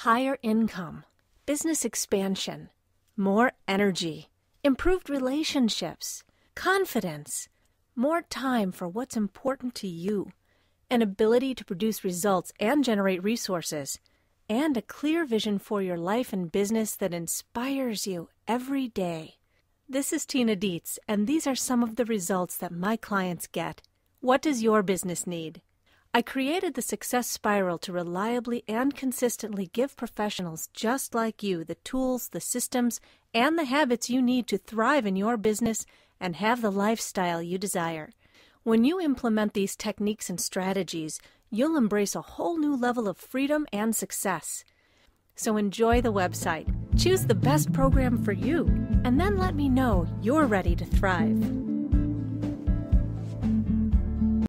higher income, business expansion, more energy, improved relationships, confidence, more time for what's important to you, an ability to produce results and generate resources, and a clear vision for your life and business that inspires you every day. This is Tina Dietz, and these are some of the results that my clients get. What does your business need? I created the Success Spiral to reliably and consistently give professionals just like you the tools, the systems, and the habits you need to thrive in your business and have the lifestyle you desire. When you implement these techniques and strategies, you'll embrace a whole new level of freedom and success. So enjoy the website, choose the best program for you, and then let me know you're ready to thrive.